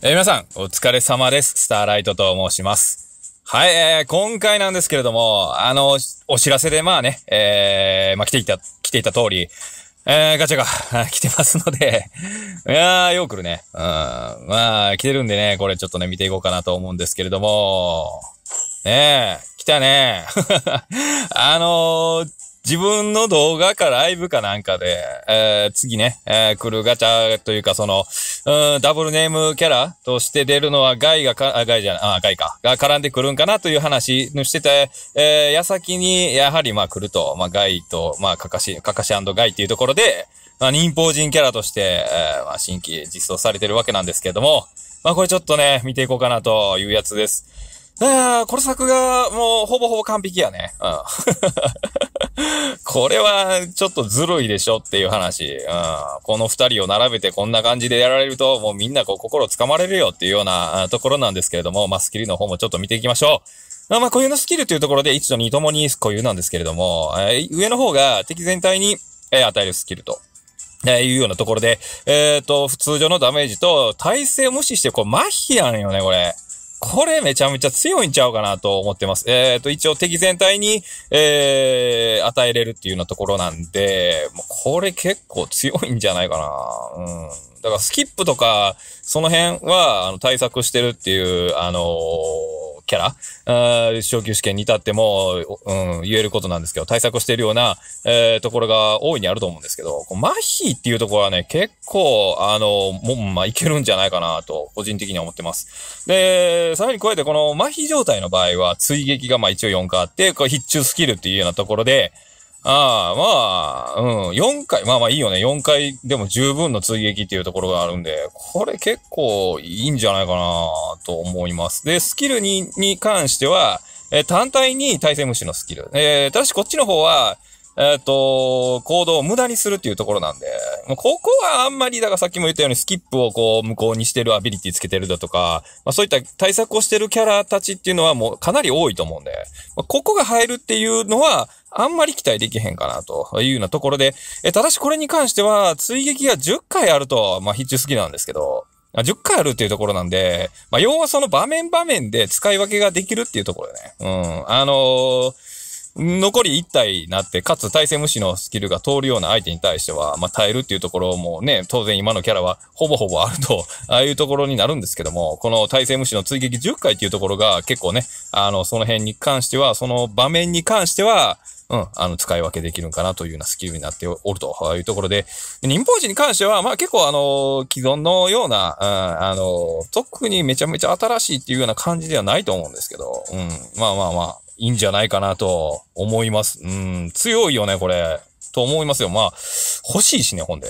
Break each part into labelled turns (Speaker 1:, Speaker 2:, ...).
Speaker 1: えー、皆さん、お疲れ様です。スターライトと申します。はい、えー、今回なんですけれども、あの、お知らせでまあね、えー、まあ来ていた、来ていた通り、えー、ガチャが 来てますのでいやー、よく来るね。うん。まあ、来てるんでね、これちょっとね、見ていこうかなと思うんですけれども、ねえ、来たね。あのー、自分の動画かライブかなんかで、えー、次ね、えー、来るガチャというか、その、うん、ダブルネームキャラとして出るのはガイがか、ガイじゃない、あ、ガイか、が絡んでくるんかなという話のしてて、えー、矢先に、やはりまあ来ると、まあガイと、まあカカシ、カカシガイっていうところで、まあ忍法人キャラとして、えー、まあ新規実装されてるわけなんですけれども、まあこれちょっとね、見ていこうかなというやつです。ああ、この作画、もうほぼほぼ完璧やね。うん。これはちょっとずるいでしょっていう話。うん、この二人を並べてこんな感じでやられると、もうみんなこう心掴まれるよっていうようなところなんですけれども、まあ、スキルの方もちょっと見ていきましょう。まあ、固有のスキルというところで、一と二ともに固有なんですけれども、えー、上の方が敵全体に、えー、与えるスキルと。えいうようなところで、えっ、ー、と、通常のダメージと、耐性を無視して、これ、麻痺やねんよね、これ。これめちゃめちゃ強いんちゃうかなと思ってます。えっ、ー、と、一応敵全体に、えー、与えれるっていうようなところなんで、もうこれ結構強いんじゃないかな。うん。だからスキップとか、その辺は、あの、対策してるっていう、あのーキャラ、あ昇級試験に至っても、うん、言えることなんですけど、対策をしているような、えー、ところが大いにあると思うんですけど、麻痺っていうところはね、結構、あの、もまあ、いけるんじゃないかなと、個人的には思ってます。で、さらに加えてこの麻痺状態の場合は、追撃がまあ一応4回あって、これ必中スキルっていうようなところで、ああ、まあ、うん、4回、まあまあいいよね。4回でも十分の追撃っていうところがあるんで、これ結構いいんじゃないかなと思います。で、スキルに、に関しては、えー、単体に対戦無視のスキル。えー、ただしこっちの方は、えっ、ー、と、行動を無駄にするっていうところなんで、ここはあんまり、だからさっきも言ったようにスキップをこう、無効にしてるアビリティつけてるだとか、まあそういった対策をしてるキャラたちっていうのはもうかなり多いと思うんで、まあ、ここが入るっていうのは、あんまり期待できへんかなというようなところで、えただしこれに関しては、追撃が10回あると、まあ、必中好きなんですけど、10回あるっていうところなんで、まあ、要はその場面場面で使い分けができるっていうところね。うん。あのー残り1体になって、かつ対戦無視のスキルが通るような相手に対しては、まあ、耐えるっていうところもね、当然今のキャラはほぼほぼあると、ああいうところになるんですけども、この対戦無視の追撃10回っていうところが結構ね、あの、その辺に関しては、その場面に関しては、うん、あの、使い分けできるんかなというようなスキルになっておるというところで、忍法師に関しては、まあ結構あの、既存のような、うん、あの、特にめちゃめちゃ新しいっていうような感じではないと思うんですけど、うん、まあまあまあ、いいんじゃないかなと思います。うん、強いよね、これ。と思いますよ。まあ、欲しいしね、ほんで。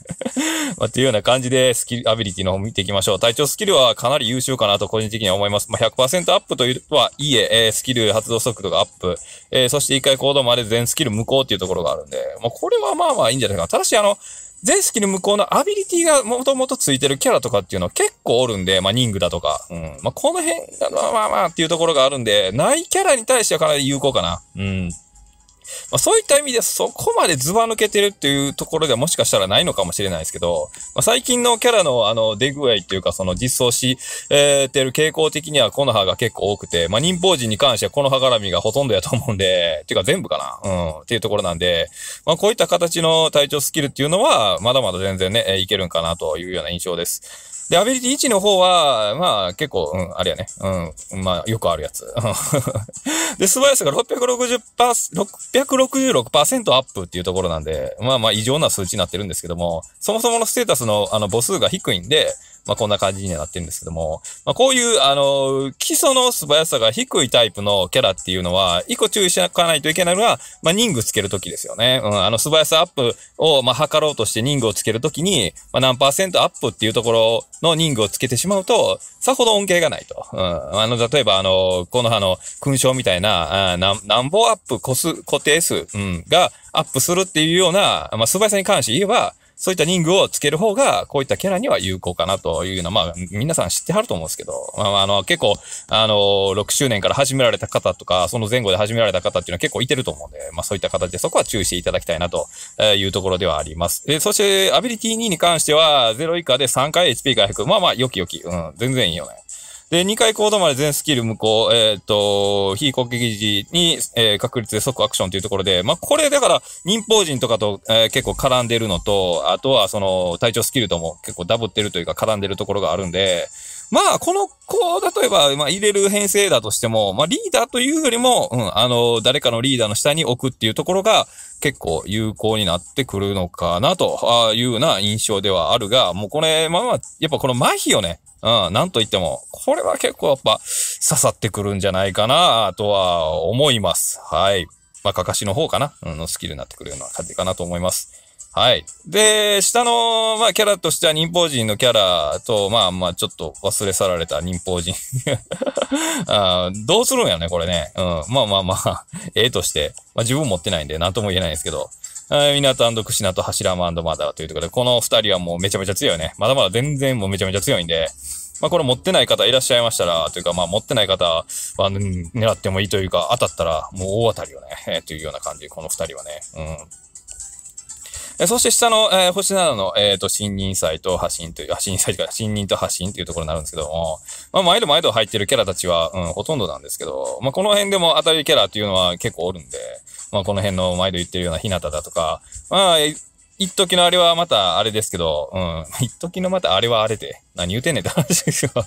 Speaker 1: まあ、っていうような感じで、スキル、アビリティの方見ていきましょう。体調スキルはかなり優秀かなと個人的には思います。まあ、100%アップというはいえ、えスキル発動速度がアップ。えー、そして一回行動まで全スキル無効っていうところがあるんで、まあ、これはまあまあいいんじゃないかな。ただし、あの、全スキル無効のアビリティがもともとついてるキャラとかっていうのは結構おるんで、まあ、ニングだとか、うん。まあ、この辺が、まあまあまあっていうところがあるんで、ないキャラに対してはかなり有効かな。うん。まあ、そういった意味でそこまでズバ抜けてるっていうところではもしかしたらないのかもしれないですけど、まあ、最近のキャラのあの出具合っていうかその実装し、えー、てる傾向的にはこの葉が結構多くて、まあ、忍法人に関してはこのハ絡みがほとんどやと思うんで、っ ていうか全部かな、うん、っていうところなんで、まあ、こういった形の体調スキルっていうのはまだまだ全然ね、いけるんかなというような印象です。で、アビリティ1の方は、まあ結構、うん、あれやね。うん、まあよくあるやつ。で、素早さが660%、666%アップっていうところなんで、まあまあ異常な数値になってるんですけども、そもそものステータスのあの母数が低いんで、まあ、こんな感じにはなってるんですけども、まあ、こういう、あの、基礎の素早さが低いタイプのキャラっていうのは、一個注意しなかないといけないのは、まあ、ニングつけるときですよね。うん、あの、素早さアップを、まあ、測ろうとしてニングをつけるときに、まあ、何パーセントアップっていうところのニングをつけてしまうと、さほど恩恵がないと。うん、あの、例えば、あの、この葉の勲章みたいな、あな何ぼアップ、個数、固定数、うん、がアップするっていうような、まあ、素早さに関して言えば、そういったリングをつける方が、こういったキャラには有効かなというのは、まあ、皆さん知ってはると思うんですけど、まあ、あの、結構、あの、6周年から始められた方とか、その前後で始められた方っていうのは結構いてると思うんで、まあ、そういった形でそこは注意していただきたいなというところではあります。え、そして、アビリティ2に関しては、0以下で3回 HP 回復。まあまあ、よきよき。うん、全然いいよね。で、2回行動まで全スキル無効、えっ、ー、と、非攻撃時に、えー、確率で即アクションというところで、まあ、これだから、忍法人とかと、えー、結構絡んでるのと、あとはその、体調スキルとも結構ダブってるというか絡んでるところがあるんで、まあ、この子、例えば、まあ、入れる編成だとしても、まあ、リーダーというよりも、うん、あの、誰かのリーダーの下に置くっていうところが、結構有効になってくるのかな、というような印象ではあるが、もうこれ、まあまあ、やっぱこの麻痺をね、うん、なんと言っても、これは結構やっぱ刺さってくるんじゃないかな、とは思います。はい。まあ、かかしの方かな、うん、のスキルになってくるような感じかなと思います。はい。で、下の、まあ、キャラとしては忍法人のキャラと、まあまあ、ちょっと忘れ去られた忍法人 あ。どうするんやね、これね。うん。まあまあまあ、ええとして。まあ、自分持ってないんで、なんとも言えないんですけど。はい、ミナトクシナとハシラママダーというところで、この二人はもうめちゃめちゃ強いね。まだまだ全然もうめちゃめちゃ強いんで、まあこれ持ってない方いらっしゃいましたら、というかまあ持ってない方は、狙ってもいいというか、当たったらもう大当たりよね、えー、というような感じこの二人はね。うんえそして下の、えー、星7の、えっ、ー、と、新人祭と発信という、新信祭というか、新任と発信というところになるんですけども、まあ、毎度毎度入ってるキャラたちは、うん、ほとんどなんですけど、まあ、この辺でも当たりキャラっていうのは結構おるんで、まあ、この辺の毎度言ってるような日向だとか、まあ、一時のあれはまたあれですけど、うん。一時のまたあれはあれで、何言うてんねんって話ですよあ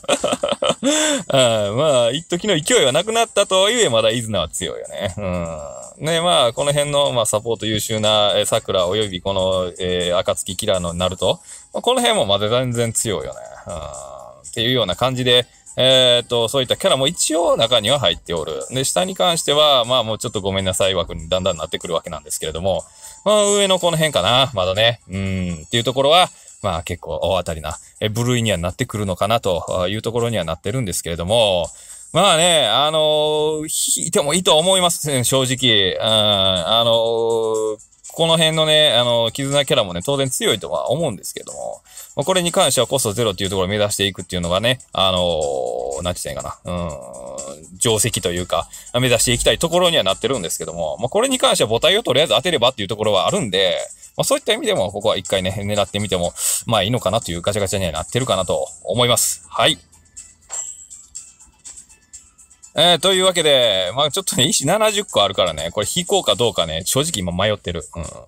Speaker 1: まあ、一時の勢いはなくなったとはいえ、まだイズナは強いよね。うん。ねまあ、この辺の、まあ、サポート優秀な、え、桜及びこの、えー、暁キラーのナルト、まあ、この辺もまだ全然強いよね。うん。っていうような感じで、えー、っと、そういったキャラも一応中には入っておる。で、下に関しては、まあもうちょっとごめんなさい枠にだんだんなってくるわけなんですけれども、まあ上のこの辺かな、まだね。うん、っていうところは、まあ結構大当たりな、え、部類にはなってくるのかなというところにはなってるんですけれども、まあね、あのー、引いてもいいと思いますね、正直。うん、あのー、この辺のね、あのー、絆キャラもね、当然強いとは思うんですけども。まあ、これに関してはコストゼロっていうところを目指していくっていうのがね、あのー、なんて言ったらいいかな、うん、定石というか、目指していきたいところにはなってるんですけども、まあ、これに関しては母体をとりあえず当てればっていうところはあるんで、まあ、そういった意味でも、ここは一回ね、狙ってみても、まあいいのかなというガチャガチャにはなってるかなと思います。はい。えー、というわけで、まあちょっとね、石70個あるからね、これ引こうかどうかね、正直今迷ってる。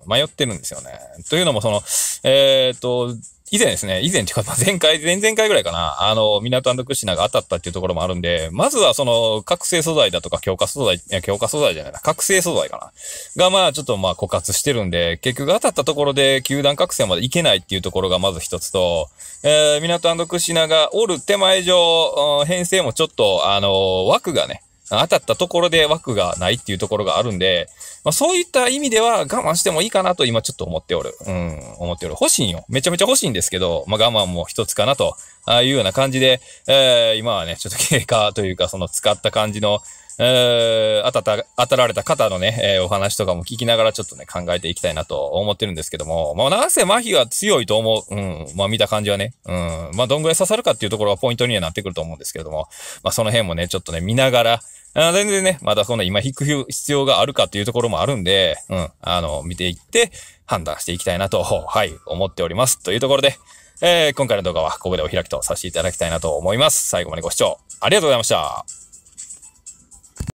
Speaker 1: うん、迷ってるんですよね。というのもその、えっ、と、以前ですね、以前っていうか、前回、前々回ぐらいかな、あの、港クシナが当たったっていうところもあるんで、まずはその、覚醒素材だとか、強化素材、いや、強化素材じゃないな、覚醒素材かな。が、まあ、ちょっとまあ、枯渇してるんで、結局当たったところで、球団覚醒までいけないっていうところがまず一つと、えー、港クシナがおる手前上、編成もちょっと、あの、枠がね、当たったところで枠がないっていうところがあるんで、まあそういった意味では我慢してもいいかなと今ちょっと思っておる。うん、思っておる。欲しいよ。めちゃめちゃ欲しいんですけど、まあ我慢も一つかなと、ああいうような感じで、えー、今はね、ちょっと経過というかその使った感じの、えー、当たった、当たられた方のね、えー、お話とかも聞きながらちょっとね、考えていきたいなと思ってるんですけども、まあ、な瀬麻痺は強いと思う。うん。まあ、見た感じはね。うん。まあ、どんぐらい刺さるかっていうところはポイントにはなってくると思うんですけども、まあ、その辺もね、ちょっとね、見ながら、あ全然ね、まだそんな今引く必要があるかっていうところもあるんで、うん。あの、見ていって、判断していきたいなと、はい、思っております。というところで、えー、今回の動画はここでお開きとさせていただきたいなと思います。最後までご視聴ありがとうございました。